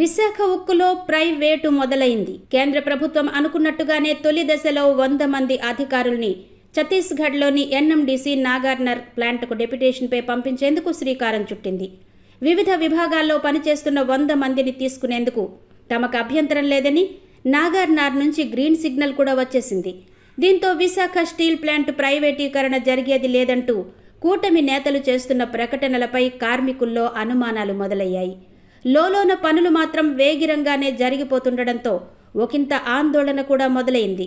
Visakha ఉక్కులో private మొదలైంది కేంద్ర ప్రభుత్వం అనుకున్నట్టుగానే తొలి దశలో వంద మంది అధికారుల్ని ఛత్తీస్గఢ్లోని ఎన్ఎండిసి నాగార్నర్ ప్లాంట్కు డెప్యుటేషన్పై పంపించేందుకు శ్రీకారం చుట్టింది వివిధ విభాగాల్లో పనిచేస్తున్న వంద మందిని తీసుకునేందుకు తమకు అభ్యంతరం లేదని నాగార్నార్ నుంచి గ్రీన్ సిగ్నల్ కూడా వచ్చేసింది దీంతో విశాఖ స్టీల్ ప్లాంట్ ప్రైవేటీకరణ జరిగేది లేదంటూ కూటమి నేతలు చేస్తున్న ప్రకటనలపై కార్మికుల్లో అనుమానాలు మొదలయ్యాయి లోలోన పనులు మాత్రం వేగిరంగానే జరిగిపోతుండడంతో ఒకంత ఆందోళన కూడా మొదలైంది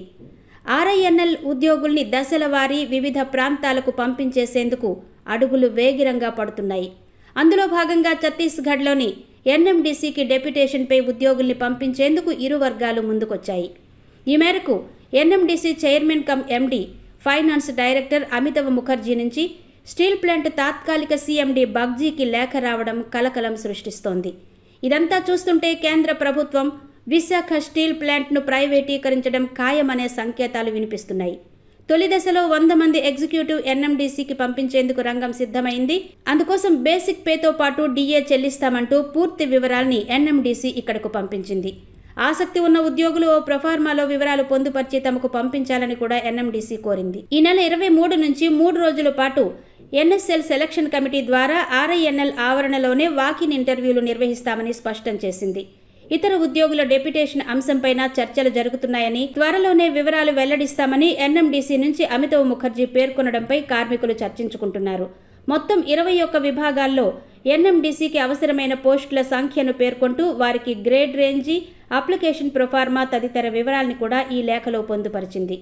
ఆర్ఐఎన్ఎల్ ఉద్యోగుల్ని దశల వారీ వివిధ ప్రాంతాలకు పంపించేసేందుకు అడుగులు వేగిరంగా పడుతున్నాయి అందులో భాగంగా ఛత్తీస్గఢ్లోని ఎన్ఎండిసికి డెప్యుటేషన్పై ఉద్యోగుల్ని పంపించేందుకు ఇరు వర్గాలు ముందుకొచ్చాయి ఈ మేరకు NMDC chairman cum MD finance director Amitav Mukherjee నుంచి స్టీల్ ప్లాంట్ తాత్కాలిక సీఎండీ బగ్జీకి లేఖ రావడం కలకలం సృష్టిస్తోంది ఇదంతా చూస్తుంటే కేంద్ర ప్రభుత్వం విశాఖ స్టీల్ ప్లాంట్ను ప్రైవేటీకరించడం ఖాయమనే సంకేతాలు వినిపిస్తున్నాయి తొలి దశలో వంద మంది ఎగ్జిక్యూటివ్ ఎన్ఎండిసికి పంపించేందుకు రంగం సిద్ధమైంది అందుకోసం బేసిక్ పేతో పాటు డిఏ చెల్లిస్తామంటూ పూర్తి వివరాల్ని ఎన్ఎండిసి ఇక్కడకు పంపించింది ఆసక్తి ఉన్న ఉద్యోగులు ఓ ప్రొఫార్మాలో వివరాలు పొందుపరిచి తమకు పంపించాలని కూడా ఎన్ఎండిసి కోరింది ఈ నెల ఇరవై మూడు నుంచి మూడు రోజుల పాటు ఎన్ఎస్ఎల్ సెలక్షన్ కమిటీ ద్వారా ఆర్ఐఎన్ఎల్ ఆవరణలోనే వాకిన్ ఇంటర్వ్యూలు నిర్వహిస్తామని స్పష్టం చేసింది ఇతర ఉద్యోగుల డెప్యుటేషన్ అంశంపైన చర్చలు జరుగుతున్నాయని త్వరలోనే వివరాలు వెల్లడిస్తామని ఎన్ఎండీసీ నుంచి అమితవ్ ముఖర్జీ పేర్కొనడంపై కార్మికులు చర్చించుకుంటున్నారు మొత్తం ఇరవై ఒక్క విభాగాల్లో ఎన్ఎండీసీకి అవసరమైన పోస్టుల సంఖ్యను పేర్కొంటూ వారికి గ్రేడ్ రేంజి అప్లికేషన్ ప్రొఫార్మా తదితర వివరాలను కూడా ఈ లేఖలో పొందుపరిచింది